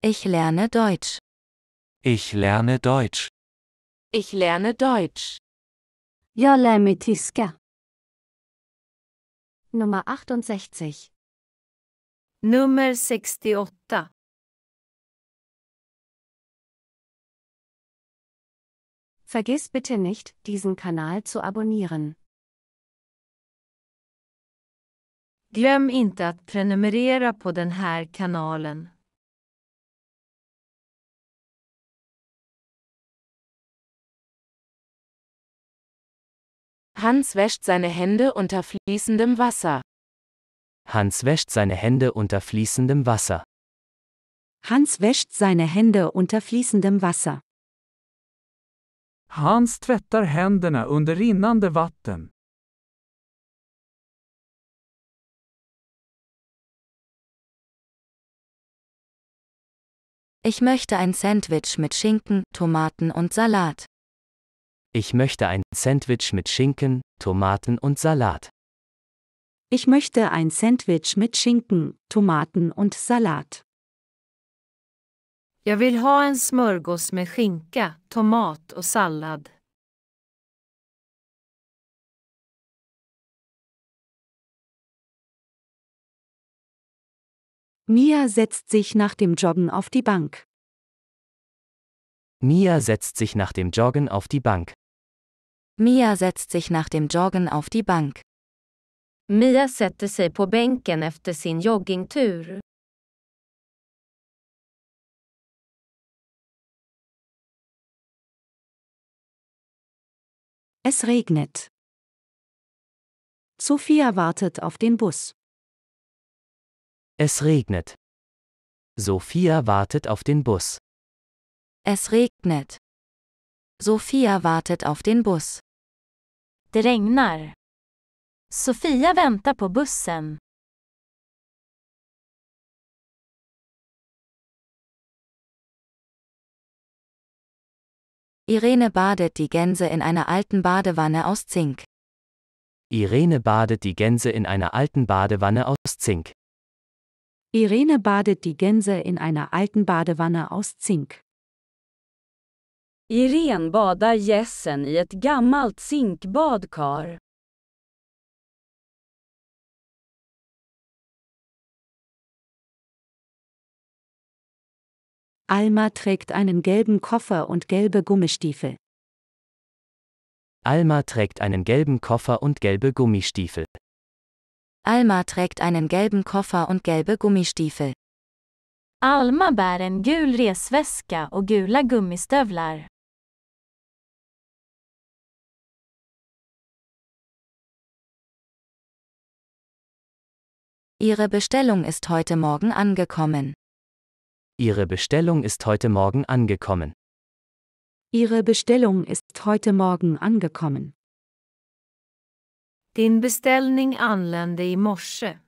Ich lerne Deutsch. Ich lerne Deutsch. Ich lerne Deutsch. Ja, lerne mig tyska. Nummer 68. Nummer 68. Vergiss bitte nicht, diesen Kanal zu abonnieren. Glöm inte att prenumerera på den här kanalen. Hans wäscht seine Hände unter fließendem Wasser. Hans wäscht seine Hände unter fließendem Wasser. Hans wäscht seine Hände unter fließendem Wasser. Hans tvättar händerna under rinnande vatten. Ich möchte ein Sandwich mit Schinken, Tomaten und Salat. Ich möchte ein Sandwich mit Schinken, Tomaten und Salat. Ich möchte ein Sandwich mit Schinken, Tomaten und Salat. Jag vill ha en smörgås med skinka, tomat och sallad. Mia setzt sich nach dem Joggen auf die Bank. Mia setzt sich nach dem Joggen auf die Bank. Mia setzt sich nach dem Joggen auf die Bank. Mia setzt sich på bänken efter sin joggingtur. Es regnet. Sophia wartet auf den Bus. Es regnet. Sophia wartet auf den Bus. Es regnet. Sophia wartet auf den Bus. Det regnar. Sofia väntar på bussen. Irene badet die Gänse in einer alten Badewanne aus Zink. Irene badet die Gänse in einer alten Badewanne aus Zink. Irene badet die Gänse in einer alten Badewanne aus Zink. Irene badar gässen i ett gammalt zinkbadkar. Alma trägt einen gelben Koffer und gelbe Gummistiefel. Alma trägt einen gelben Koffer und gelbe Gummistiefel. Alma trägt einen gelben Koffer und gelbe Gummistiefel. Alma bär en gul resväska och gula gummistövlar. Ihre Bestellung ist heute Morgen angekommen. Ihre Bestellung ist heute Morgen angekommen. Ihre Bestellung ist heute Morgen angekommen. Din beställning anlände i morse.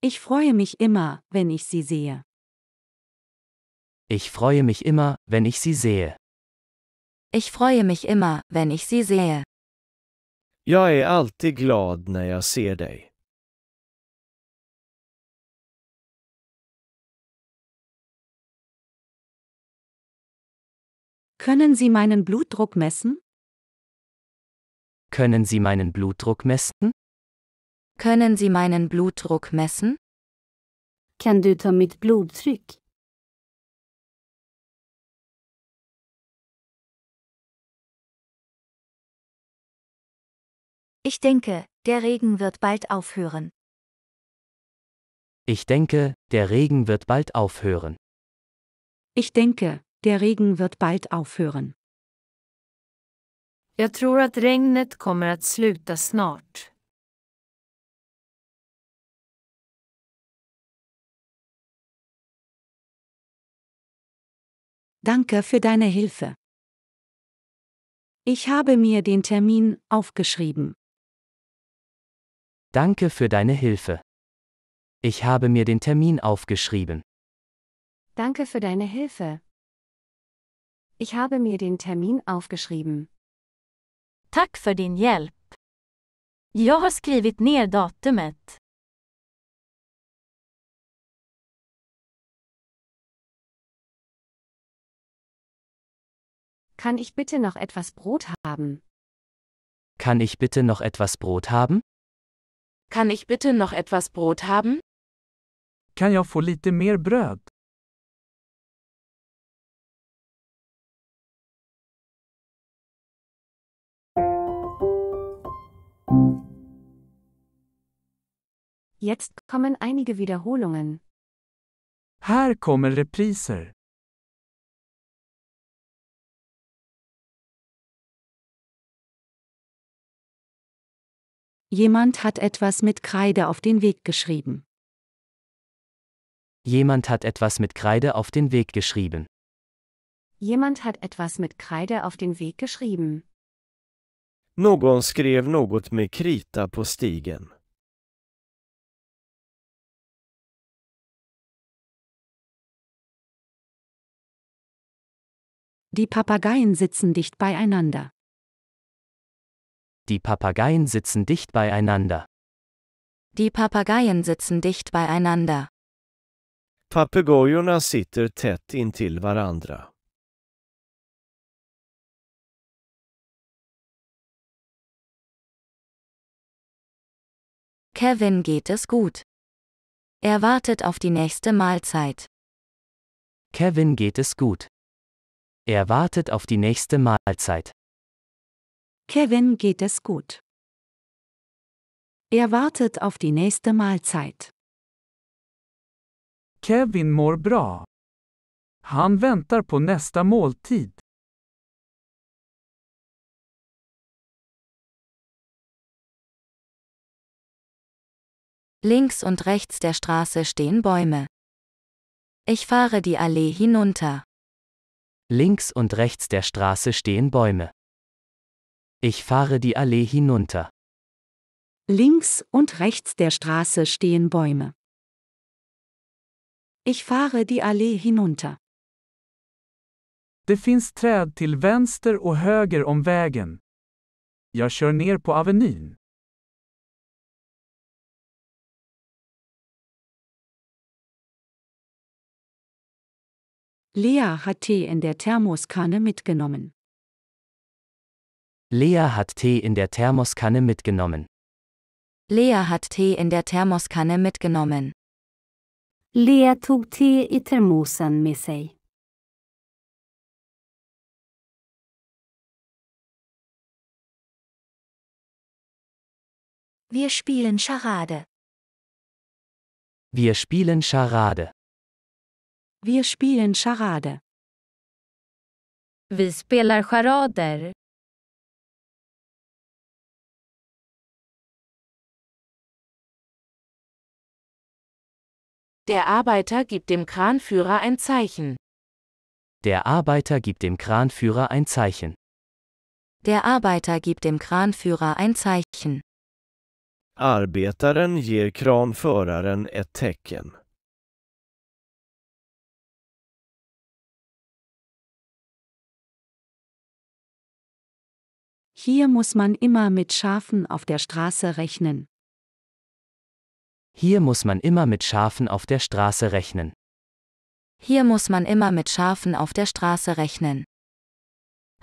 Ich freue mich immer, wenn ich sie sehe. Ich freue mich immer, wenn ich sie sehe. Ich freue mich immer, wenn ich sie sehe. Jag är alltid glad när jag ser dig. Können Sie meinen Blutdruck messen? Können Sie meinen Blutdruck messen? Können Sie meinen Blutdruck messen? Kan du ta mitt blodtryck? Ich denke, der Regen wird bald aufhören. Ich denke, der Regen wird bald aufhören. Ich denke, der Regen wird bald aufhören. Jag tror att regnet kommer att sluta snart. Danke für deine Hilfe. Ich habe mir den Termin aufgeschrieben. Danke für deine Hilfe. Ich habe mir den Termin aufgeschrieben. Danke für deine Hilfe. Ich habe mir den Termin aufgeschrieben. Tack för din hjälp. Jag har skrivit ner datumet. Kann ich bitte noch etwas Brot haben? Kann ich bitte noch etwas Brot haben? Kann ich bitte noch etwas Brot haben? Kan jag få lite mer bröd? Jetzt kommen einige Wiederholungen. Här kommer repriser. Jemand hat etwas mit Kreide auf den Weg geschrieben. Jemand hat etwas mit Kreide auf den Weg geschrieben. Jemand hat etwas mit Kreide auf den Weg geschrieben. Någon skrev något med krita på stigen. Die Papageien sitzen dicht beieinander. Die Papageien sitzen dicht beieinander. Die Papageien sitzen dicht beieinander. Papegojorna sitter tätt intill varandra. Kevin geht es gut. Er wartet auf die nächste Mahlzeit. Kevin geht es gut. Er wartet auf die nächste Mahlzeit. Kevin geht es gut. Er wartet auf die nächste Mahlzeit. Kevin mår bra. Han väntar på nästa måltid. Links und rechts der Straße stehen Bäume. Ich fahre die Allee hinunter. Links und rechts der Straße stehen Bäume. Ich fahre die Allee hinunter. Links und rechts der Straße stehen Bäume. Ich fahre die Allee hinunter. Det finns träd till vänster och höger om vägen. Jag kör ner på Avenyn. Lea hat Tee in der Thermoskanne mitgenommen. Lea hat Tee in der Thermoskanne mitgenommen. Lea hat Tee in der Thermoskanne mitgenommen. Lea tog Tee i termosen med sig. Wir spielen Charade. Wir spielen Charade. Wir spielen Charade. Vi spelar charader. Der Arbeiter gibt dem Kranführer ein Zeichen. Der Arbeiter gibt dem Kranführer ein Zeichen. Der Arbeiter gibt dem Kranführer ein Zeichen. Arbetaren ger kranföraren ett tecken. Hier muss man immer mit Schafen auf der Straße rechnen. Hier muss man immer mit Schafen auf der Straße rechnen. Hier muss man immer mit Schafen auf der Straße rechnen.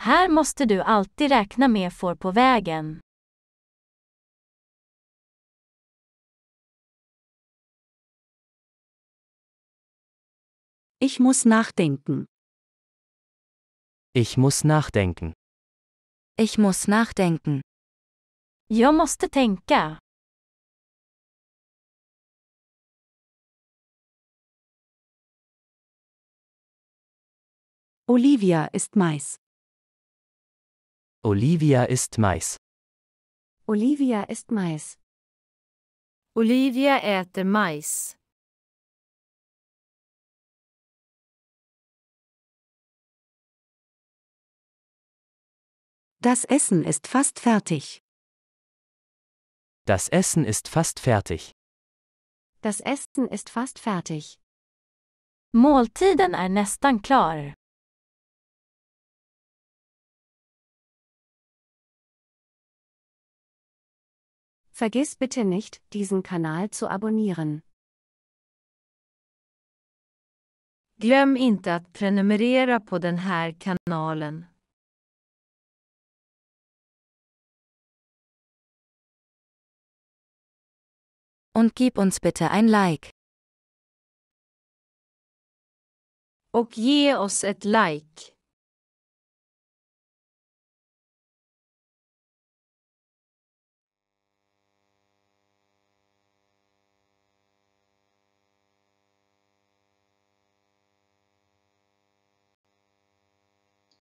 Här måste du alltid räkna med får på vägen. Ich muss nachdenken. Ich muss nachdenken. Ich muss nachdenken. Jag måste tänka. Olivia ist Mais. Olivia ist Mais. Olivia ist Mais. Olivia äter Mais. Das Essen ist fast fertig. Das Essen ist fast fertig. Das Essen ist fast fertig. Måltiden är nästan klar. Vergiss bitte nicht, diesen Kanal zu abonnieren. Glöm inte att prenumerera på den här kanalen. Und gib uns bitte ein Like. Och ge oss ett like.